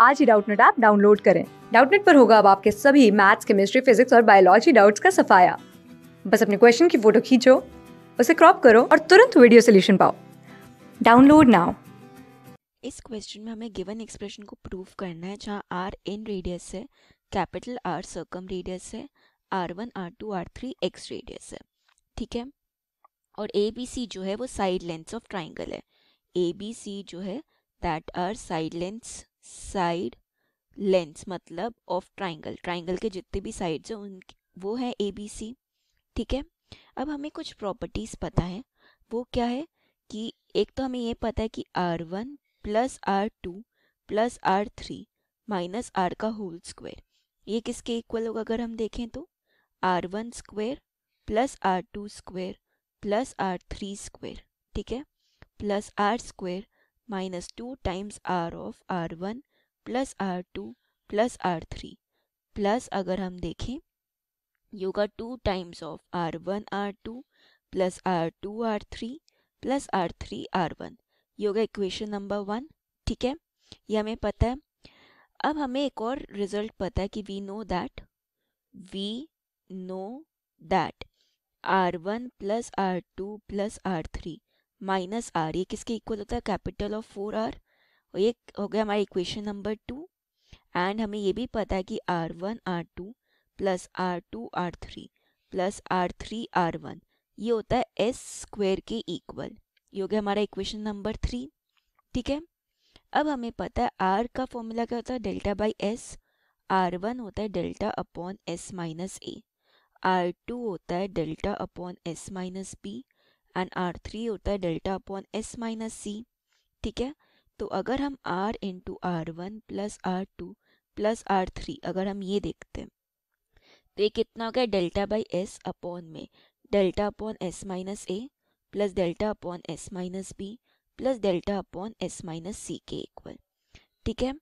आज ही Doubtnut app download करें डाउटनेट पर होगा अब आपके सभी मैथ्स केमिस्ट्री फिजिक्स और बायोलॉजी डाउट्स का सफाया बस अपने क्वेश्चन की फोटो खींचो उसे क्रॉप करो और तुरंत वीडियो सोल्यूशन पाओ डाउनलोड नाउ इस क्वेश्चन में हमें गिवन एक्सप्रेशन को प्रूव करना है जहाँ आर इन रेडियस है कैपिटल आर सर्कम रेडियस है R one R two R three exradius है ठीक है और ए बी सी जो है वो साइड लेंथ ऑफ ट्राइंगल है ए बी सी जो है that are side lengths side lengths मतलब ऑफ ट्राइंगल ट्राइंगल के जितने भी साइड्स हैं उन वो है ए बी सी ठीक है अब हमें कुछ प्रॉपर्टीज़ पता है वो क्या है कि एक तो हमें ये पता है कि R one plus R two plus R three minus R का होल स्क्वायर ये किसके इक्वल होगा अगर हम देखें तो R one square plus R two square plus R three square ठीक है plus R square minus 2 times R of R1 plus R2 plus R3 plus अगर हम देखें योगा two times of R one R two plus R two R three plus R three R one योगा number one ठीक है ये हमें पता है अब हमें एक और रिजल्ट पता है कि we know that we know that R one plus R two plus R three minus R ये किसके इक्वल होता है कैपिटल ऑफ फोर आर और ये हो गया हमारा इक्वेशन नंबर टू एंड हमें ये भी पता है कि R one R two plus R two R three plus R three R one ये होता है एस स्क्वेयर के इक्वल ये हो गया हमारा इक्वेशन नंबर थ्री ठीक है अब हमें पता है आर का फॉर्मूला क्या होता है delta by S R one होता है delta upon S minus A R two होता है delta upon S minus B and R three होता है delta upon S minus C ठीक है तो अगर हम R into R one plus R two plus R three अगर हम ये देखते हैं तो ये कितना हो गया डेल्टा बाई एस अपॉन में delta upon S minus A plus delta upon S minus B plus delta upon S minus C के इक्वल ठीक है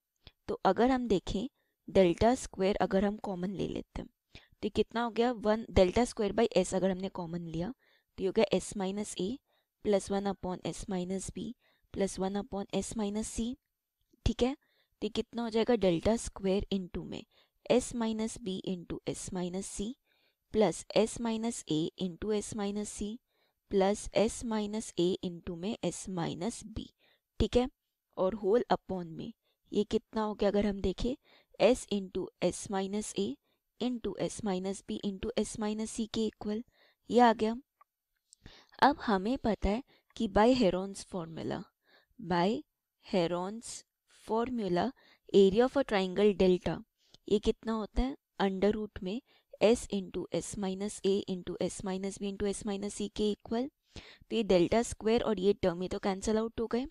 तो अगर हम देखें डेल्टा स्क्वायर अगर हम कॉमन ले लेते हैं तो कितना हो गया one delta square by S अगर हमने कॉमन लिया तो ये हो गया S minus A plus one upon S minus B plus one upon S minus C ठीक है तो कितना हो जाएगा डेल्टा स्क्वायर इंटू में S minus B into S minus C plus S minus A into S minus C plus S minus A into में S minus B ठीक है और होल अपॉन में ये कितना हो गया अगर हम देखें S into S minus A into S minus B into S minus C के इक्वल ये आ गया अब हमें पता है कि by Heron's formula by Heron's formula area of a triangle delta ये कितना होता है अंडर रूट में S into S minus A into S minus B into S minus C के इक्वल तो ये डेल्टा स्क्वायर और ये टर्म ये तो कैंसिल आउट हो गए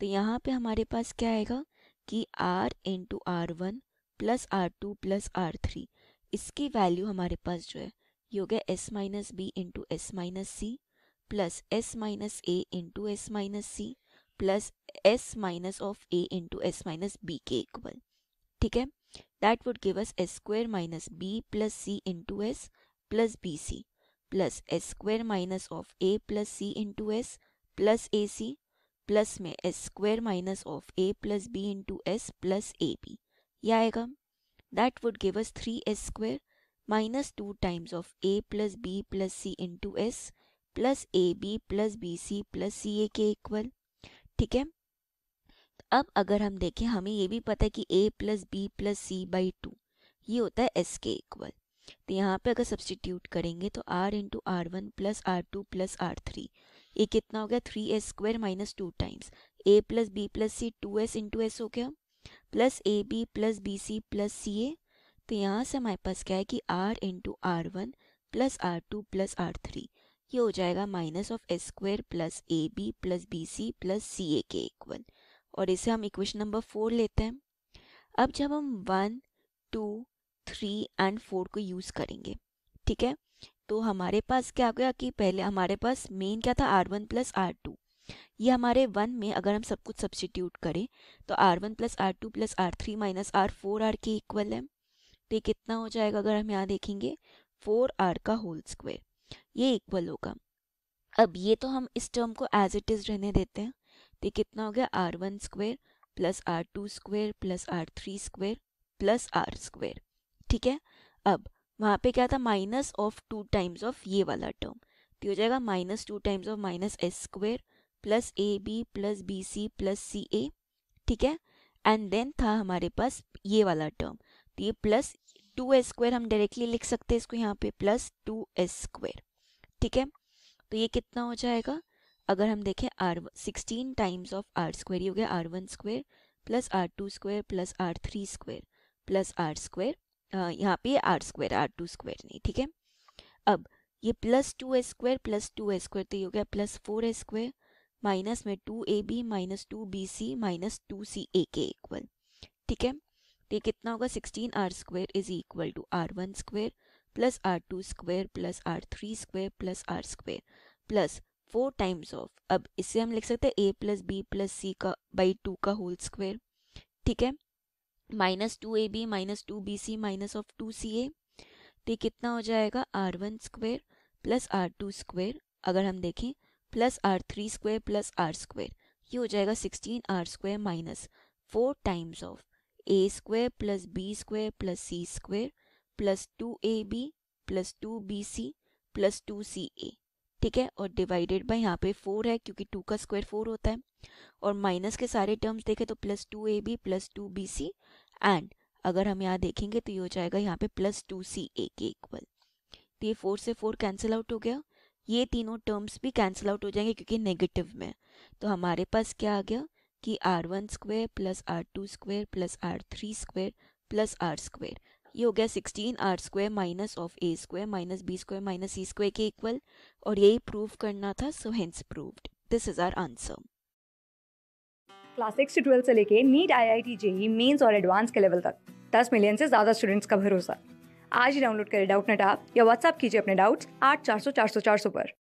तो यहाँ पे हमारे पास क्या आएगा कि R into R one plus R two plus R three इसकी वैल्यू हमारे पास जो है ये हो गया S minus B into S minus C plus S minus A into S minus C plus S minus of A into S minus B के equal ठीक है that would give us S square minus B plus C into S plus B C plus S square minus of A plus C into S plus A C plus में S square minus of A plus B into S plus A B यह आएगा that would give us three S square minus two times of A plus B plus C into S plus A B plus B C plus C A के equal ठीक है अब अगर हम देखें हमें ये भी पता है कि A plus B plus C by two ये होता है एस के इक्वल तो यहाँ पे अगर सब्सटीट्यूट करेंगे तो R into R one plus R two plus R three ये कितना हो गया three S square minus two times A plus B plus C two S into S हो गया plus A B plus B C plus C A तो यहाँ से हमारे पास क्या है कि R into R one plus R two plus R three ये हो जाएगा minus of S square plus A B plus B C plus C A के इक्वल और इसे हम इक्वेशन नंबर फोर लेते हैं अब जब हम one two three and four को यूज़ करेंगे ठीक है तो हमारे पास क्या गया कि पहले हमारे पास मेन क्या था R one plus R two ये हमारे वन में अगर हम सब कुछ सब्सटीट्यूट करें तो R one plus R two plus R three minus R four R के इक्वल है तो ये कितना हो जाएगा अगर हम यहाँ देखेंगे फोर आर का होल स्क्वायर ये इक्वल होगा अब ये तो हम इस टर्म को एज इट इज रहने देते हैं तो कितना हो गया R one square plus R two square plus R three square plus R square ठीक है अब वहाँ पे क्या था minus of two times of ये वाला टर्म तो हो जाएगा minus two times of minus S square plus A B plus B C plus C A ठीक है एंड देन था हमारे पास ये वाला टर्म तो ये प्लस टू एस स्क्वेयर हम डायरेक्टली लिख सकते हैं इसको यहाँ पे प्लस टू एस स्क्वेयर ठीक है तो ये कितना हो जाएगा अगर हम देखें R sixteen times of R square ये हो गया R one square plus R two square plus R three square plus R square यहाँ पे R square R two square नहीं ठीक है अब ये plus two A square plus two A square तो ये हो गया plus four A square minus में two A B minus two B C minus two C A के इक्वल ठीक है तो ये कितना होगा sixteen R square is equal to R one square plus R two square plus R three square plus R square plus four times of अब इससे हम लिख सकते हैं A plus B plus C का बाई टू का whole square ठीक है minus two A B minus two B C minus of two C A तो कितना हो जाएगा R one square plus R two square अगर हम देखें plus R three square plus R square ये हो जाएगा sixteen R square minus four times of A square plus B square plus C square plus two A B plus two B C plus two C A ठीक है और divided by यहाँ पे four है क्योंकि टू का square four होता है और माइनस के सारे टर्म्स देखें तो plus two A B plus two B C and अगर हम यहाँ देखेंगे तो ये हो जाएगा यहाँ पे प्लस टू सी ए के इक्वल तो ये फोर से फोर कैंसिल आउट हो गया ये तीनों टर्म्स भी कैंसिल आउट हो जाएंगे क्योंकि नेगेटिव में तो हमारे पास क्या आ गया कि R one square plus R two square plus R three square plus R square ये हो गया sixteen R square minus of A square minus B square minus C square के इक्वल और यही प्रूव करना था so hence proved this is our answer class six से twelfth से लेके NEET I I T JEE Mains और advance के लेवल तक दस मिलियन से ज़्यादा स्टूडेंट्स का भरोसा आज ही डाउनलोड करें डाउट नेट आप या व्हाट्सअप कीजिए अपने डाउट्स आठ चार सौ चार सौ चार सौ पर